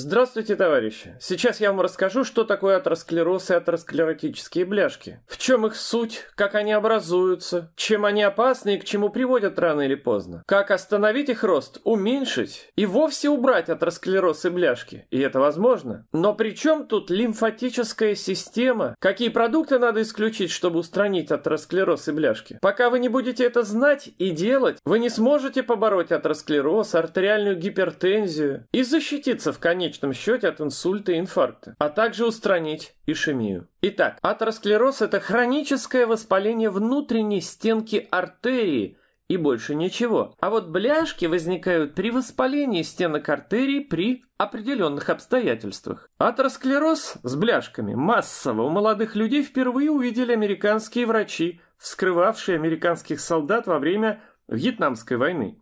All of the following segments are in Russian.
Здравствуйте, товарищи! Сейчас я вам расскажу, что такое атеросклероз и атеросклеротические бляшки. В чем их суть, как они образуются, чем они опасны и к чему приводят рано или поздно. Как остановить их рост, уменьшить и вовсе убрать атеросклероз и бляшки. И это возможно. Но при чем тут лимфатическая система? Какие продукты надо исключить, чтобы устранить атеросклероз и бляшки? Пока вы не будете это знать и делать, вы не сможете побороть атеросклероз, артериальную гипертензию и защититься в конечном конечном счете от инсульта и инфаркта, а также устранить ишемию. Итак, атеросклероз – это хроническое воспаление внутренней стенки артерии – и больше ничего. А вот бляшки возникают при воспалении стенок артерии при определенных обстоятельствах. Атеросклероз с бляшками массово у молодых людей впервые увидели американские врачи, вскрывавшие американских солдат во время Вьетнамской войны.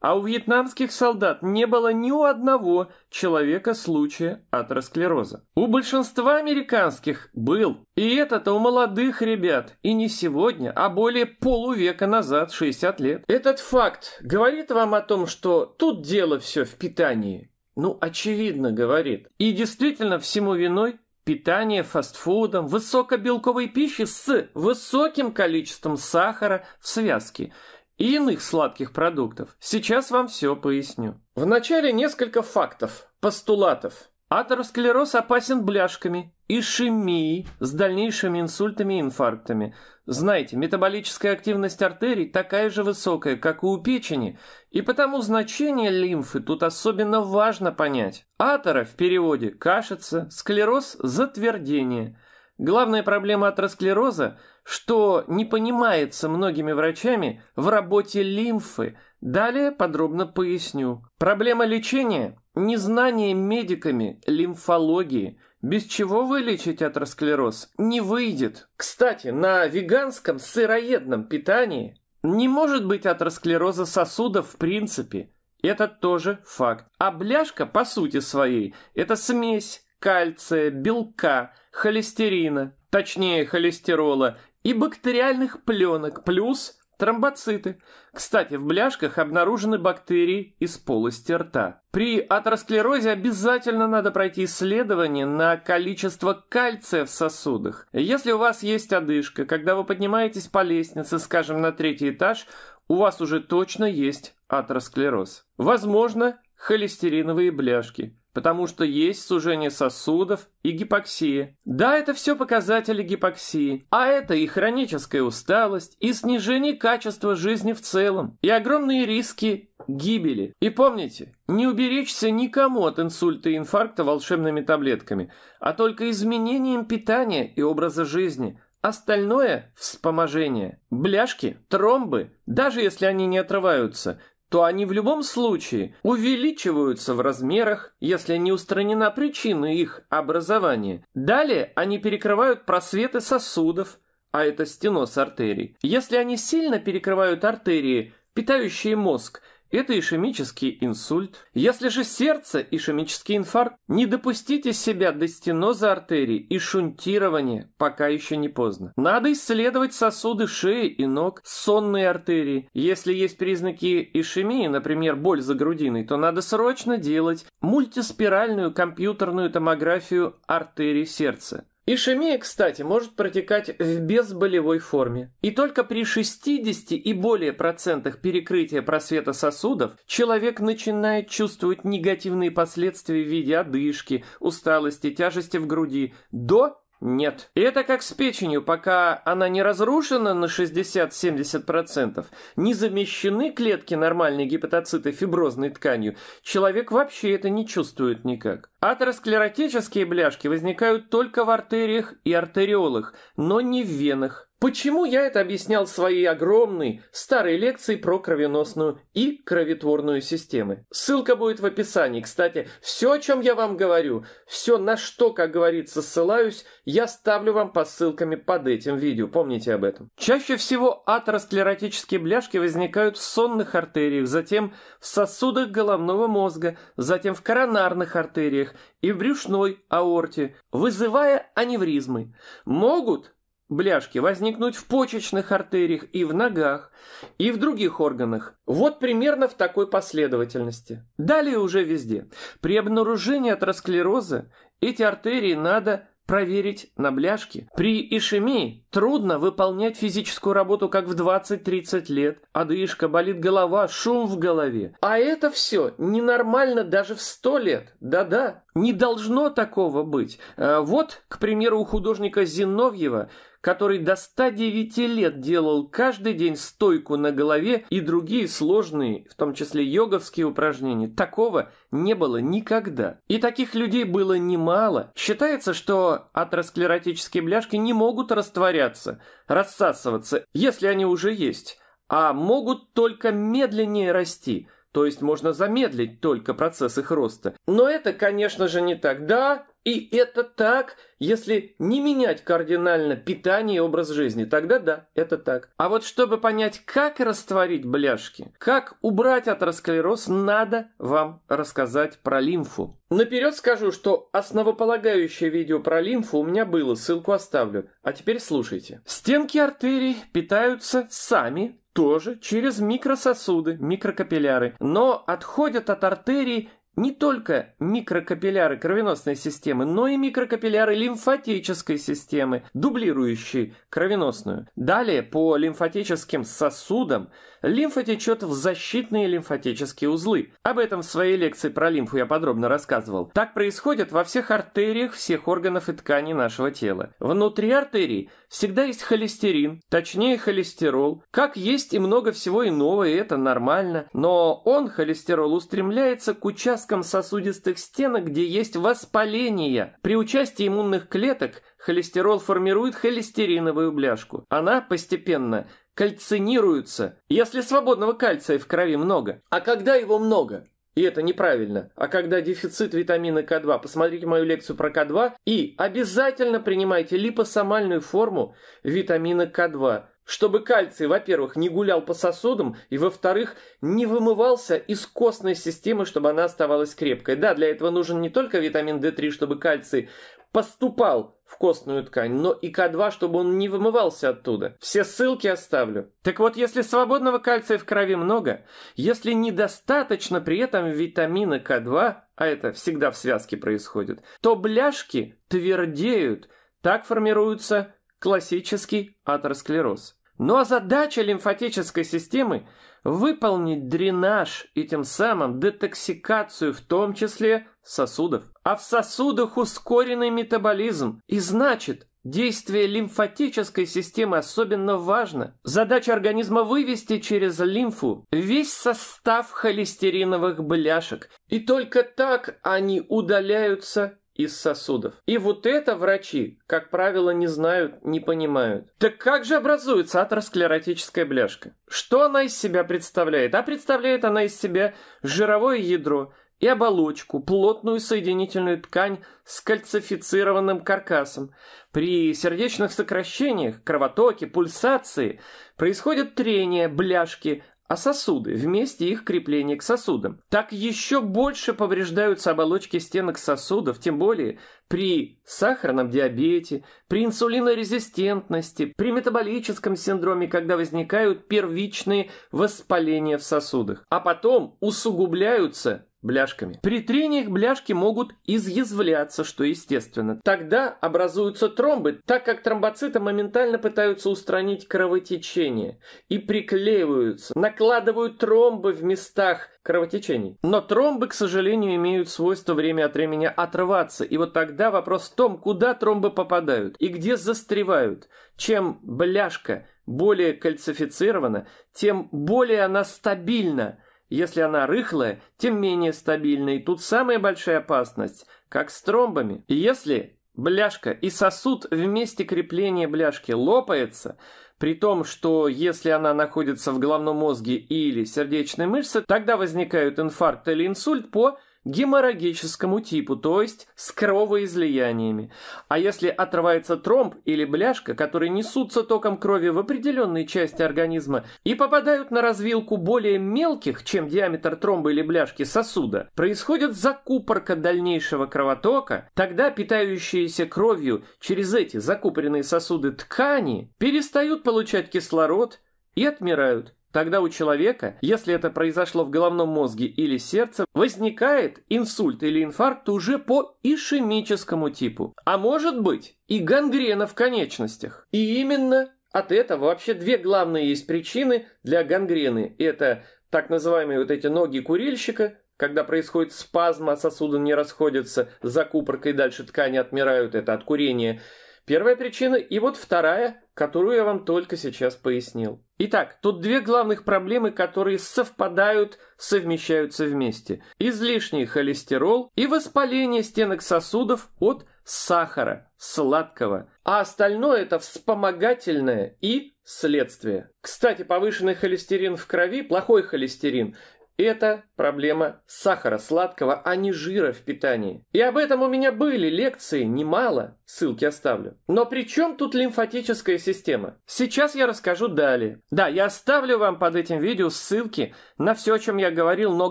А у вьетнамских солдат не было ни у одного человека случая атеросклероза. У большинства американских был. И это-то у молодых ребят. И не сегодня, а более полувека назад, 60 лет. Этот факт говорит вам о том, что тут дело все в питании. Ну, очевидно, говорит. И действительно всему виной питание фастфудом, высокобелковой пищи с высоким количеством сахара в связке – и иных сладких продуктов. Сейчас вам все поясню. Вначале несколько фактов, постулатов. Атеросклероз опасен бляшками, ишемией с дальнейшими инсультами и инфарктами. Знаете, метаболическая активность артерий такая же высокая, как и у печени, и потому значение лимфы тут особенно важно понять. Атера в переводе кашется, склероз – затвердение – Главная проблема атеросклероза, что не понимается многими врачами в работе лимфы. Далее подробно поясню. Проблема лечения – незнание медиками лимфологии, без чего вылечить атеросклероз не выйдет. Кстати, на веганском сыроедном питании не может быть атеросклероза сосудов в принципе. Это тоже факт. А бляшка по сути своей – это смесь кальция, белка, холестерина, точнее холестерола, и бактериальных пленок, плюс тромбоциты. Кстати, в бляшках обнаружены бактерии из полости рта. При атеросклерозе обязательно надо пройти исследование на количество кальция в сосудах. Если у вас есть одышка, когда вы поднимаетесь по лестнице, скажем, на третий этаж, у вас уже точно есть атеросклероз. Возможно, холестериновые бляшки потому что есть сужение сосудов и гипоксия. Да, это все показатели гипоксии, а это и хроническая усталость, и снижение качества жизни в целом, и огромные риски гибели. И помните, не уберечься никому от инсульта и инфаркта волшебными таблетками, а только изменением питания и образа жизни – Остальное – вспоможение. Бляшки, тромбы, даже если они не отрываются, то они в любом случае увеличиваются в размерах, если не устранена причина их образования. Далее они перекрывают просветы сосудов, а это стеноз артерий. Если они сильно перекрывают артерии, питающие мозг, это ишемический инсульт. Если же сердце – ишемический инфаркт, не допустите себя до стеноза артерий и шунтирования, пока еще не поздно. Надо исследовать сосуды шеи и ног, сонные артерии. Если есть признаки ишемии, например, боль за грудиной, то надо срочно делать мультиспиральную компьютерную томографию артерий сердца. Ишемия, кстати, может протекать в безболевой форме. И только при 60 и более процентах перекрытия просвета сосудов человек начинает чувствовать негативные последствия в виде одышки, усталости, тяжести в груди до нет. И это как с печенью, пока она не разрушена на 60-70%, не замещены клетки нормальной гепатоциты фиброзной тканью, человек вообще это не чувствует никак. Атеросклеротические бляшки возникают только в артериях и артериолах, но не в венах. Почему я это объяснял в своей огромной старой лекции про кровеносную и кроветворную системы? Ссылка будет в описании. Кстати, все, о чем я вам говорю, все, на что, как говорится, ссылаюсь, я ставлю вам по ссылками под этим видео. Помните об этом. Чаще всего атеросклеротические бляшки возникают в сонных артериях, затем в сосудах головного мозга, затем в коронарных артериях и в брюшной аорте, вызывая аневризмы. Могут бляшки возникнуть в почечных артериях и в ногах, и в других органах. Вот примерно в такой последовательности. Далее уже везде. При обнаружении атеросклероза эти артерии надо проверить на бляшки. При ишемии трудно выполнять физическую работу как в 20-30 лет. Одышка, болит голова, шум в голове. А это все ненормально даже в 100 лет. Да-да, не должно такого быть. Э, вот, к примеру, у художника Зиновьева – который до 109 лет делал каждый день стойку на голове и другие сложные, в том числе йоговские упражнения. Такого не было никогда. И таких людей было немало. Считается, что атеросклеротические бляшки не могут растворяться, рассасываться, если они уже есть, а могут только медленнее расти – то есть можно замедлить только процесс их роста. Но это, конечно же, не так. Да, и это так, если не менять кардинально питание и образ жизни, тогда да, это так. А вот чтобы понять, как растворить бляшки, как убрать атеросклероз, надо вам рассказать про лимфу. Наперед скажу, что основополагающее видео про лимфу у меня было, ссылку оставлю. А теперь слушайте. Стенки артерий питаются сами, тоже через микрососуды, микрокапилляры, но отходят от артерий не только микрокапилляры кровеносной системы, но и микрокапилляры лимфатической системы, дублирующие кровеносную. Далее по лимфатическим сосудам лимфа течет в защитные лимфатические узлы. Об этом в своей лекции про лимфу я подробно рассказывал. Так происходит во всех артериях всех органов и тканей нашего тела. Внутри артерии всегда есть холестерин, точнее холестерол, как есть и много всего иного, и это нормально. Но он, холестерол, устремляется к участкам сосудистых стенок, где есть воспаление. При участии иммунных клеток холестерол формирует холестериновую бляшку. Она постепенно кальцинируется, если свободного кальция в крови много. А когда его много? и это неправильно. А когда дефицит витамина К2, посмотрите мою лекцию про К2 и обязательно принимайте липосомальную форму витамина К2, чтобы кальций, во-первых, не гулял по сосудам, и, во-вторых, не вымывался из костной системы, чтобы она оставалась крепкой. Да, для этого нужен не только витамин D3, чтобы кальций поступал в костную ткань, но и К2, чтобы он не вымывался оттуда. Все ссылки оставлю. Так вот, если свободного кальция в крови много, если недостаточно при этом витамина К2, а это всегда в связке происходит, то бляшки твердеют. Так формируется классический атеросклероз. Ну а задача лимфатической системы – выполнить дренаж и тем самым детоксикацию, в том числе сосудов а в сосудах ускоренный метаболизм. И значит, действие лимфатической системы особенно важно. Задача организма вывести через лимфу весь состав холестериновых бляшек. И только так они удаляются из сосудов. И вот это врачи, как правило, не знают, не понимают. Так как же образуется атеросклеротическая бляшка? Что она из себя представляет? А представляет она из себя жировое ядро, и оболочку, плотную соединительную ткань с кальцифицированным каркасом. При сердечных сокращениях, кровотоке, пульсации происходят трение бляшки, а сосуды вместе их крепление к сосудам. Так еще больше повреждаются оболочки стенок сосудов, тем более при сахарном диабете, при инсулинорезистентности, при метаболическом синдроме, когда возникают первичные воспаления в сосудах. А потом усугубляются бляшками. При трениях бляшки могут изъязвляться, что естественно. Тогда образуются тромбы, так как тромбоциты моментально пытаются устранить кровотечение и приклеиваются, накладывают тромбы в местах кровотечений. Но тромбы, к сожалению, имеют свойство время от времени отрываться, и вот тогда вопрос в том, куда тромбы попадают и где застревают. Чем бляшка более кальцифицирована, тем более она стабильна – если она рыхлая, тем менее стабильная. и тут самая большая опасность, как с тромбами. Если бляшка и сосуд вместе крепления бляшки лопается, при том, что если она находится в головном мозге или сердечной мышце, тогда возникают инфаркт или инсульт по геморрагическому типу, то есть с кровоизлияниями. А если отрывается тромб или бляшка, которые несутся током крови в определенные части организма и попадают на развилку более мелких, чем диаметр тромба или бляшки сосуда, происходит закупорка дальнейшего кровотока, тогда питающиеся кровью через эти закупоренные сосуды ткани перестают получать кислород и отмирают. Тогда у человека, если это произошло в головном мозге или сердце, возникает инсульт или инфаркт уже по ишемическому типу. А может быть и гангрена в конечностях. И именно от этого вообще две главные есть причины для гангрены. Это так называемые вот эти ноги курильщика, когда происходит спазм, а сосуды не расходятся, закупоркой дальше ткани отмирают, это от курения – Первая причина и вот вторая, которую я вам только сейчас пояснил. Итак, тут две главных проблемы, которые совпадают, совмещаются вместе. Излишний холестерол и воспаление стенок сосудов от сахара, сладкого. А остальное это вспомогательное и следствие. Кстати, повышенный холестерин в крови, плохой холестерин, это проблема сахара сладкого, а не жира в питании. И об этом у меня были лекции, немало, ссылки оставлю. Но при чем тут лимфатическая система? Сейчас я расскажу далее. Да, я оставлю вам под этим видео ссылки на все, о чем я говорил, но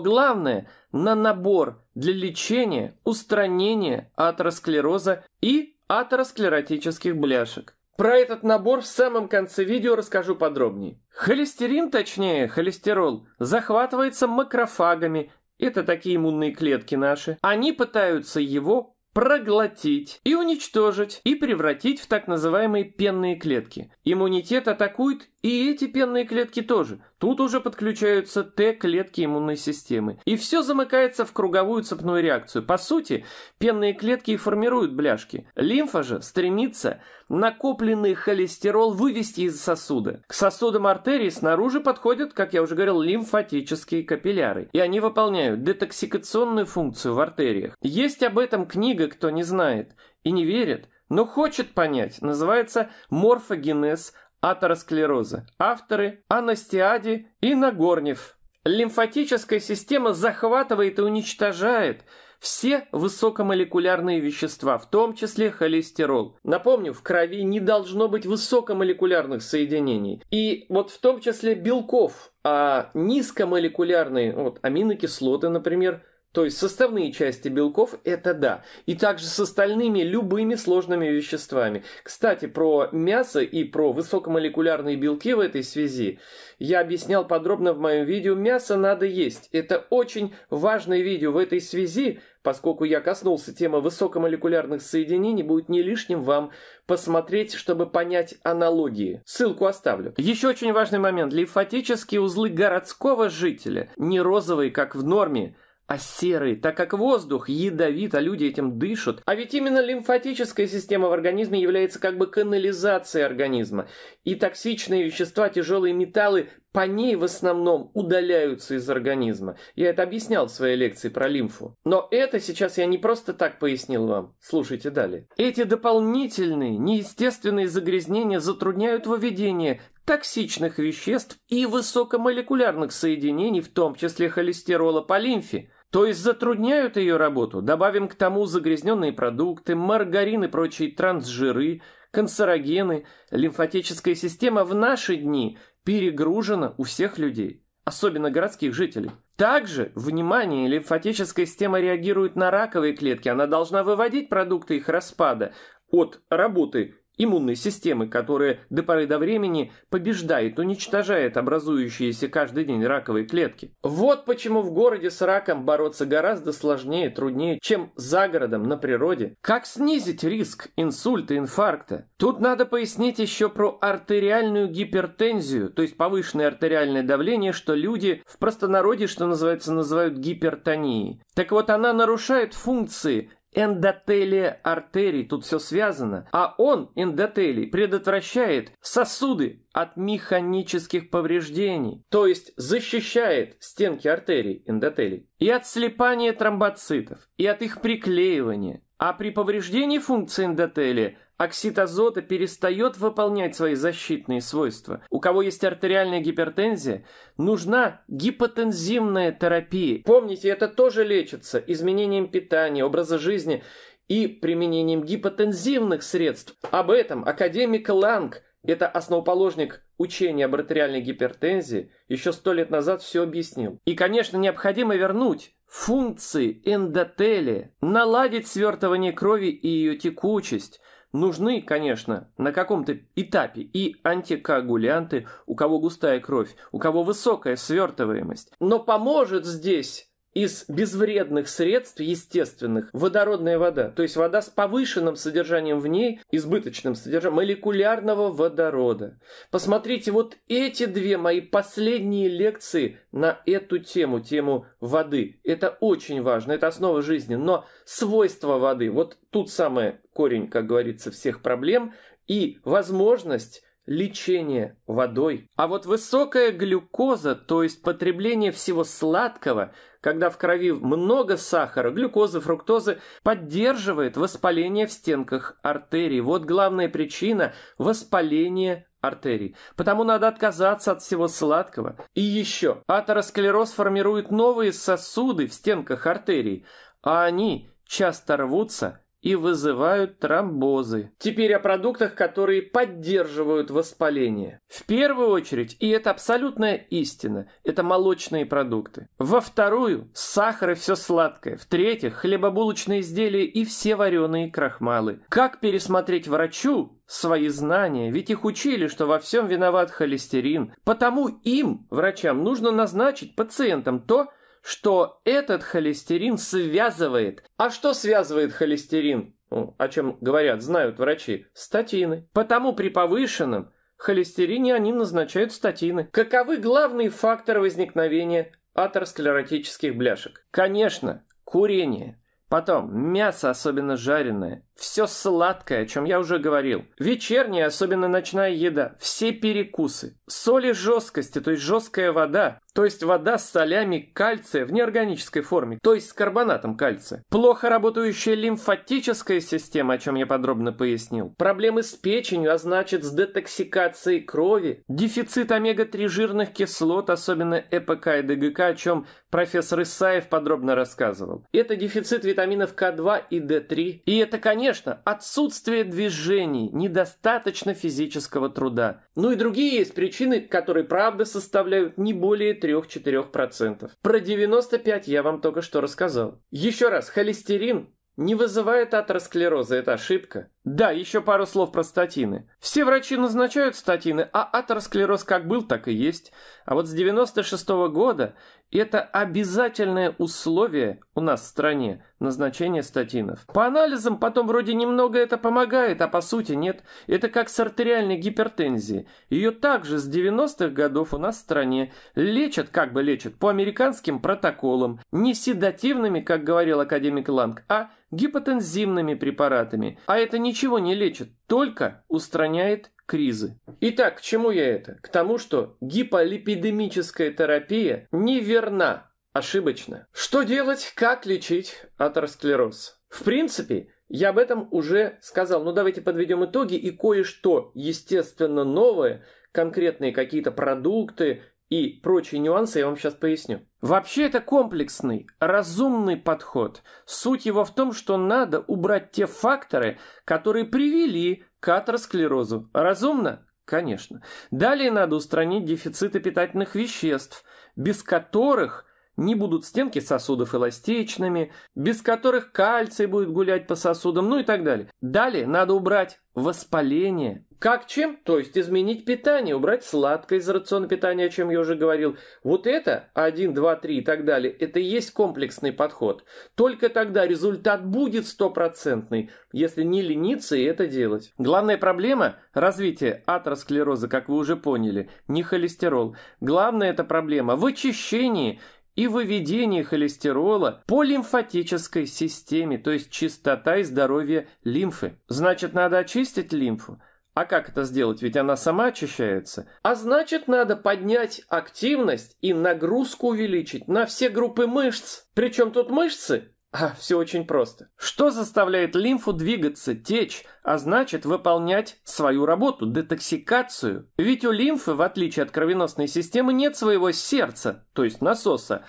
главное – на набор для лечения, устранения атеросклероза и атеросклеротических бляшек. Про этот набор в самом конце видео расскажу подробнее. Холестерин, точнее, холестерол, захватывается макрофагами, это такие иммунные клетки наши. Они пытаются его проглотить и уничтожить, и превратить в так называемые пенные клетки. Иммунитет атакует и эти пенные клетки тоже. Тут уже подключаются Т-клетки иммунной системы. И все замыкается в круговую цепную реакцию. По сути, пенные клетки и формируют бляшки. Лимфа же стремится накопленный холестерол вывести из сосуда. К сосудам артерий снаружи подходят, как я уже говорил, лимфатические капилляры. И они выполняют детоксикационную функцию в артериях. Есть об этом книга, кто не знает и не верит, но хочет понять, называется «Морфогенез атеросклероза. Авторы Анастиади и Нагорнев. Лимфатическая система захватывает и уничтожает все высокомолекулярные вещества, в том числе холестерол. Напомню, в крови не должно быть высокомолекулярных соединений. И вот в том числе белков, а низкомолекулярные, вот аминокислоты, например, то есть составные части белков – это да. И также с остальными любыми сложными веществами. Кстати, про мясо и про высокомолекулярные белки в этой связи я объяснял подробно в моем видео «Мясо надо есть». Это очень важное видео в этой связи, поскольку я коснулся темы высокомолекулярных соединений, будет не лишним вам посмотреть, чтобы понять аналогии. Ссылку оставлю. Еще очень важный момент. Лимфатические узлы городского жителя не розовые, как в норме, а серый, так как воздух ядовит, а люди этим дышат. А ведь именно лимфатическая система в организме является как бы канализацией организма. И токсичные вещества, тяжелые металлы по ней в основном удаляются из организма. Я это объяснял в своей лекции про лимфу. Но это сейчас я не просто так пояснил вам. Слушайте далее. Эти дополнительные, неестественные загрязнения затрудняют выведение токсичных веществ и высокомолекулярных соединений, в том числе холестерола по лимфе то есть затрудняют ее работу. Добавим к тому загрязненные продукты, маргарин и прочие трансжиры, канцерогены. Лимфатическая система в наши дни перегружена у всех людей, особенно городских жителей. Также, внимание, лимфатическая система реагирует на раковые клетки. Она должна выводить продукты их распада от работы иммунной системы, которая до поры до времени побеждает, уничтожает образующиеся каждый день раковые клетки. Вот почему в городе с раком бороться гораздо сложнее, труднее, чем за городом на природе. Как снизить риск инсульта, инфаркта? Тут надо пояснить еще про артериальную гипертензию, то есть повышенное артериальное давление, что люди в простонародье, что называется, называют гипертонией. Так вот, она нарушает функции эндотелия артерий, тут все связано, а он, эндотелий, предотвращает сосуды от механических повреждений, то есть защищает стенки артерий, эндотелий, и от слипания тромбоцитов, и от их приклеивания. А при повреждении функции эндотелия – Оксид азота перестает выполнять свои защитные свойства. У кого есть артериальная гипертензия, нужна гипотензивная терапия. Помните, это тоже лечится изменением питания, образа жизни и применением гипотензивных средств. Об этом академик Ланг, это основоположник учения об артериальной гипертензии, еще сто лет назад все объяснил. И, конечно, необходимо вернуть функции эндотелия, наладить свертывание крови и ее текучесть, Нужны, конечно, на каком-то этапе и антикоагулянты, у кого густая кровь, у кого высокая свертываемость. Но поможет здесь из безвредных средств естественных водородная вода, то есть вода с повышенным содержанием в ней, избыточным содержанием молекулярного водорода. Посмотрите вот эти две мои последние лекции на эту тему, тему воды. Это очень важно, это основа жизни, но свойства воды, вот тут самый корень, как говорится, всех проблем и возможность лечение водой. А вот высокая глюкоза, то есть потребление всего сладкого, когда в крови много сахара, глюкозы, фруктозы, поддерживает воспаление в стенках артерий. Вот главная причина – воспаление артерий. Потому надо отказаться от всего сладкого. И еще, атеросклероз формирует новые сосуды в стенках артерий, а они часто рвутся и вызывают тромбозы. Теперь о продуктах, которые поддерживают воспаление. В первую очередь, и это абсолютная истина, это молочные продукты. Во вторую – сахар и все сладкое. В-третьих, хлебобулочные изделия и все вареные крахмалы. Как пересмотреть врачу свои знания, ведь их учили, что во всем виноват холестерин. Потому им, врачам, нужно назначить пациентам то, что этот холестерин связывает. А что связывает холестерин? О чем говорят, знают врачи. Статины. Потому при повышенном холестерине они назначают статины. Каковы главные факторы возникновения атеросклеротических бляшек? Конечно, курение. Потом мясо, особенно жареное, все сладкое, о чем я уже говорил. Вечерняя, особенно ночная еда. Все перекусы. Соли жесткости, то есть жесткая вода. То есть вода с солями кальция в неорганической форме, то есть с карбонатом кальция. Плохо работающая лимфатическая система, о чем я подробно пояснил. Проблемы с печенью, а значит с детоксикацией крови. Дефицит омега-3 жирных кислот, особенно ЭПК и ДГК, о чем профессор Исаев подробно рассказывал. Это дефицит витаминов К2 и D3. И это, конечно, Конечно, отсутствие движений, недостаточно физического труда. Ну и другие есть причины, которые правда составляют не более 3-4%. Про 95 я вам только что рассказал. Еще раз, холестерин не вызывает атеросклероза, это ошибка. Да, еще пару слов про статины. Все врачи назначают статины, а атеросклероз как был, так и есть. А вот с 96 -го года это обязательное условие у нас в стране назначения статинов. По анализам потом вроде немного это помогает, а по сути нет. Это как с артериальной гипертензией. Ее также с 90-х годов у нас в стране лечат, как бы лечат, по американским протоколам. Не седативными, как говорил академик Ланг, а гипотензивными препаратами. А это не ничего не лечит, только устраняет кризы. Итак, к чему я это? К тому, что гиполипидемическая терапия неверна, ошибочна. Что делать, как лечить атеросклероз? В принципе, я об этом уже сказал. Но ну, давайте подведем итоги и кое-что, естественно, новое, конкретные какие-то продукты и прочие нюансы я вам сейчас поясню. Вообще это комплексный, разумный подход. Суть его в том, что надо убрать те факторы, которые привели к атеросклерозу. Разумно? Конечно. Далее надо устранить дефициты питательных веществ, без которых не будут стенки сосудов эластичными, без которых кальций будет гулять по сосудам, ну и так далее. Далее надо убрать воспаление. Как чем? То есть изменить питание, убрать сладкое из рациона питания, о чем я уже говорил. Вот это 1, 2, 3 и так далее, это и есть комплексный подход. Только тогда результат будет стопроцентный, если не лениться и это делать. Главная проблема – развитие атеросклероза, как вы уже поняли, не холестерол. Главная эта проблема – в очищении – и выведение холестерола по лимфатической системе, то есть чистота и здоровье лимфы. Значит, надо очистить лимфу. А как это сделать? Ведь она сама очищается. А значит, надо поднять активность и нагрузку увеличить на все группы мышц. Причем тут мышцы а, все очень просто. Что заставляет лимфу двигаться, течь, а значит выполнять свою работу, детоксикацию? Ведь у лимфы, в отличие от кровеносной системы, нет своего сердца, то есть насоса,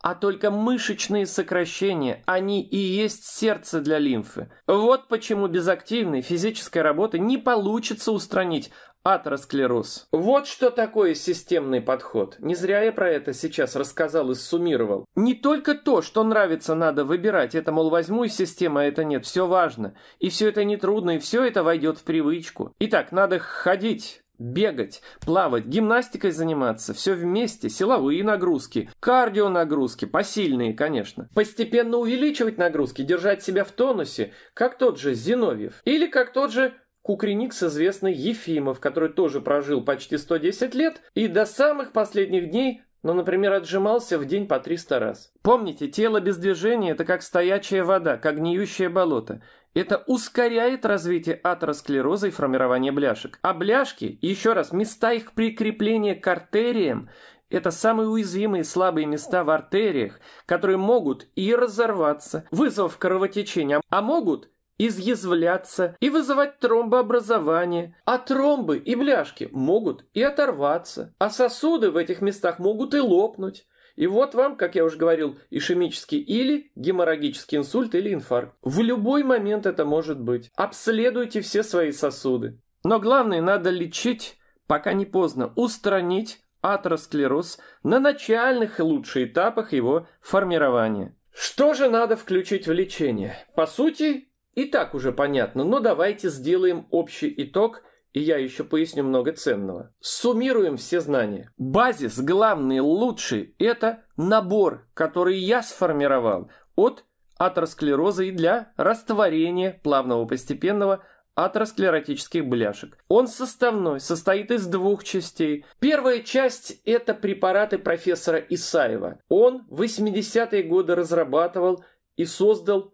а только мышечные сокращения, они и есть сердце для лимфы. Вот почему без активной физической работы не получится устранить атеросклероз. Вот что такое системный подход. Не зря я про это сейчас рассказал и суммировал. Не только то, что нравится, надо выбирать. Это, мол, возьму из системы, а это нет. Все важно. И все это нетрудно, и все это войдет в привычку. Итак, надо ходить, бегать, плавать, гимнастикой заниматься, все вместе, силовые нагрузки, кардио нагрузки, посильные, конечно. Постепенно увеличивать нагрузки, держать себя в тонусе, как тот же Зиновьев. Или как тот же кукрыникс известный Ефимов, который тоже прожил почти 110 лет и до самых последних дней но, ну, например, отжимался в день по 300 раз. Помните, тело без движения – это как стоячая вода, как гниющее болото. Это ускоряет развитие атеросклероза и формирование бляшек. А бляшки, еще раз, места их прикрепления к артериям – это самые уязвимые слабые места в артериях, которые могут и разорваться, вызвав кровотечение, а могут изъязвляться и вызывать тромбообразование, а тромбы и бляшки могут и оторваться, а сосуды в этих местах могут и лопнуть. И вот вам, как я уже говорил, ишемический или геморрагический инсульт или инфаркт. В любой момент это может быть. Обследуйте все свои сосуды. Но главное, надо лечить, пока не поздно, устранить атеросклероз на начальных и лучших этапах его формирования. Что же надо включить в лечение? По сути, и так уже понятно, но давайте сделаем общий итог, и я еще поясню много ценного. Суммируем все знания. Базис, главный, лучший – это набор, который я сформировал от атеросклероза и для растворения плавного постепенного атеросклеротических бляшек. Он составной, состоит из двух частей. Первая часть – это препараты профессора Исаева. Он в 80-е годы разрабатывал и создал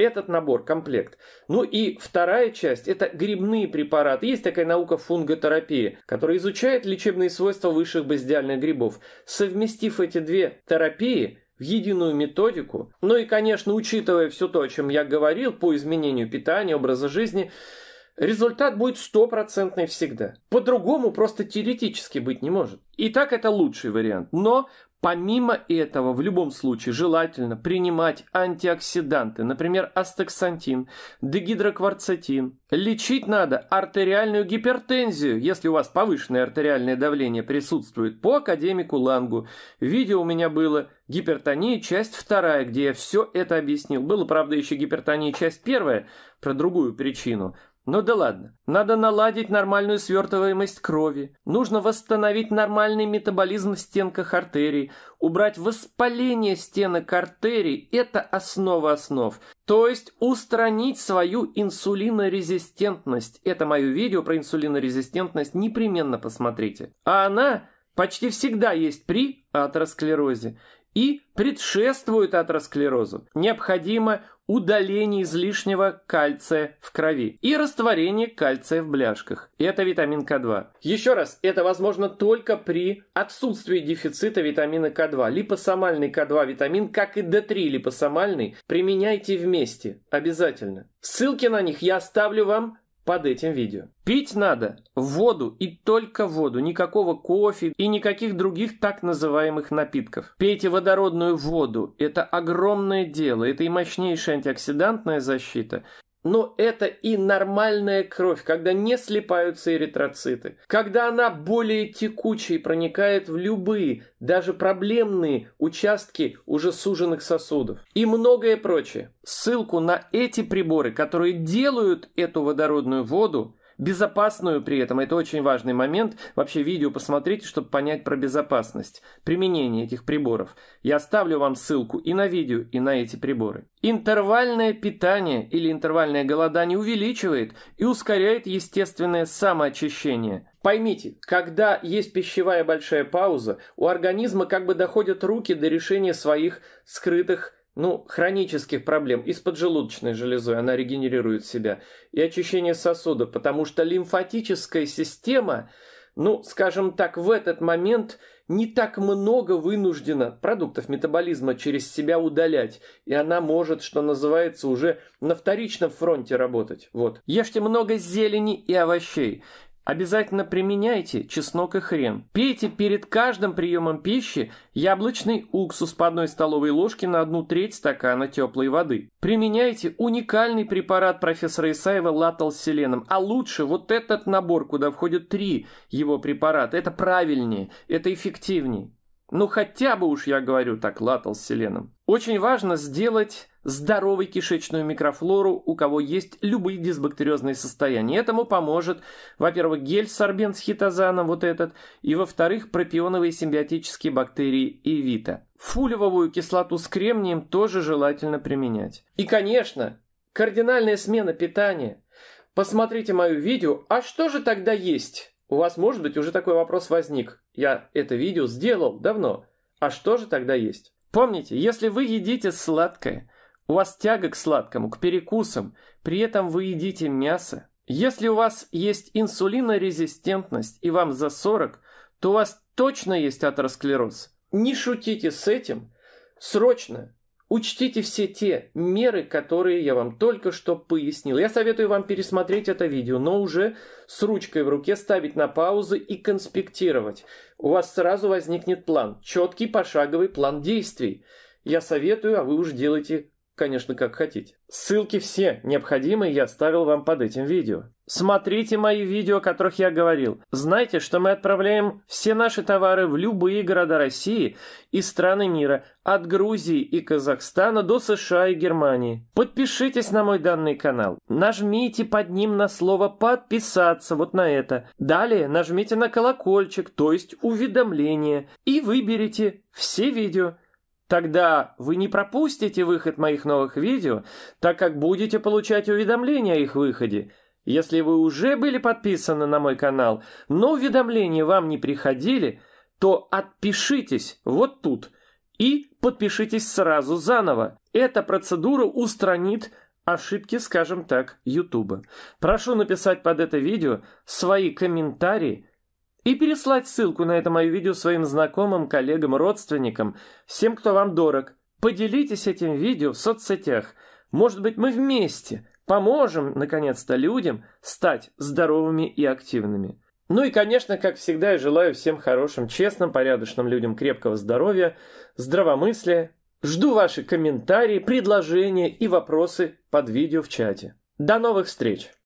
этот набор, комплект. Ну и вторая часть – это грибные препараты. Есть такая наука фунготерапии, которая изучает лечебные свойства высших базидиальных грибов. Совместив эти две терапии, в единую методику, ну и, конечно, учитывая все то, о чем я говорил, по изменению питания, образа жизни, результат будет стопроцентный всегда. По-другому просто теоретически быть не может. И так это лучший вариант. Но Помимо этого, в любом случае желательно принимать антиоксиданты, например, астаксантин, дегидрокварцетин. Лечить надо артериальную гипертензию, если у вас повышенное артериальное давление присутствует, по академику Лангу. Видео у меня было «Гипертония. Часть вторая», где я все это объяснил. Было, правда, еще «Гипертония. Часть первая» про другую причину – ну да ладно. Надо наладить нормальную свертываемость крови. Нужно восстановить нормальный метаболизм в стенках артерий. Убрать воспаление стенок артерий – это основа основ. То есть устранить свою инсулинорезистентность. Это мое видео про инсулинорезистентность. Непременно посмотрите. А она почти всегда есть при атеросклерозе и предшествует атеросклерозу. Необходимо удаление излишнего кальция в крови и растворение кальция в бляшках. Это витамин К2. Еще раз, это возможно только при отсутствии дефицита витамина К2. Липосомальный К2 витамин, как и д 3 липосомальный, применяйте вместе, обязательно. Ссылки на них я оставлю вам под этим видео. Пить надо воду и только воду, никакого кофе и никаких других так называемых напитков. Пейте водородную воду, это огромное дело, это и мощнейшая антиоксидантная защита, но это и нормальная кровь, когда не слипаются эритроциты, когда она более текучая проникает в любые, даже проблемные участки уже суженных сосудов и многое прочее. Ссылку на эти приборы, которые делают эту водородную воду, Безопасную при этом, это очень важный момент, вообще видео посмотрите, чтобы понять про безопасность применения этих приборов. Я оставлю вам ссылку и на видео, и на эти приборы. Интервальное питание или интервальное голодание увеличивает и ускоряет естественное самоочищение – Поймите, когда есть пищевая большая пауза, у организма как бы доходят руки до решения своих скрытых ну, хронических проблем и с поджелудочной железой, она регенерирует себя, и очищение сосуда, потому что лимфатическая система, ну, скажем так, в этот момент не так много вынуждена продуктов метаболизма через себя удалять, и она может, что называется, уже на вторичном фронте работать. Вот. Ешьте много зелени и овощей. Обязательно применяйте чеснок и хрен. Пейте перед каждым приемом пищи яблочный уксус по одной столовой ложке на одну треть стакана теплой воды. Применяйте уникальный препарат профессора Исаева латал с селеном, а лучше вот этот набор, куда входят три его препарата. Это правильнее, это эффективнее. Ну хотя бы уж я говорю так, латал с селеном. Очень важно сделать здоровой кишечную микрофлору, у кого есть любые дисбактериозные состояния. Этому поможет, во-первых, гель сорбент с хитозаном, вот этот, и, во-вторых, пропионовые симбиотические бактерии Эвита. Фулевовую кислоту с кремнием тоже желательно применять. И, конечно, кардинальная смена питания. Посмотрите мое видео «А что же тогда есть?» У вас, может быть, уже такой вопрос возник. Я это видео сделал давно. А что же тогда есть? Помните, если вы едите сладкое – у вас тяга к сладкому, к перекусам, при этом вы едите мясо. Если у вас есть инсулинорезистентность и вам за 40, то у вас точно есть атеросклероз. Не шутите с этим. Срочно учтите все те меры, которые я вам только что пояснил. Я советую вам пересмотреть это видео, но уже с ручкой в руке ставить на паузу и конспектировать. У вас сразу возникнет план, четкий пошаговый план действий. Я советую, а вы уже делайте конечно, как хотите. Ссылки все необходимые я оставил вам под этим видео. Смотрите мои видео, о которых я говорил. Знайте, что мы отправляем все наши товары в любые города России и страны мира, от Грузии и Казахстана до США и Германии. Подпишитесь на мой данный канал. Нажмите под ним на слово «подписаться», вот на это. Далее нажмите на колокольчик, то есть уведомление, и выберите все видео – Тогда вы не пропустите выход моих новых видео, так как будете получать уведомления о их выходе. Если вы уже были подписаны на мой канал, но уведомления вам не приходили, то отпишитесь вот тут и подпишитесь сразу заново. Эта процедура устранит ошибки, скажем так, YouTube. Прошу написать под это видео свои комментарии и переслать ссылку на это мое видео своим знакомым, коллегам, родственникам, всем, кто вам дорог. Поделитесь этим видео в соцсетях. Может быть, мы вместе поможем, наконец-то, людям стать здоровыми и активными. Ну и, конечно, как всегда, я желаю всем хорошим, честным, порядочным людям крепкого здоровья, здравомыслия. Жду ваши комментарии, предложения и вопросы под видео в чате. До новых встреч!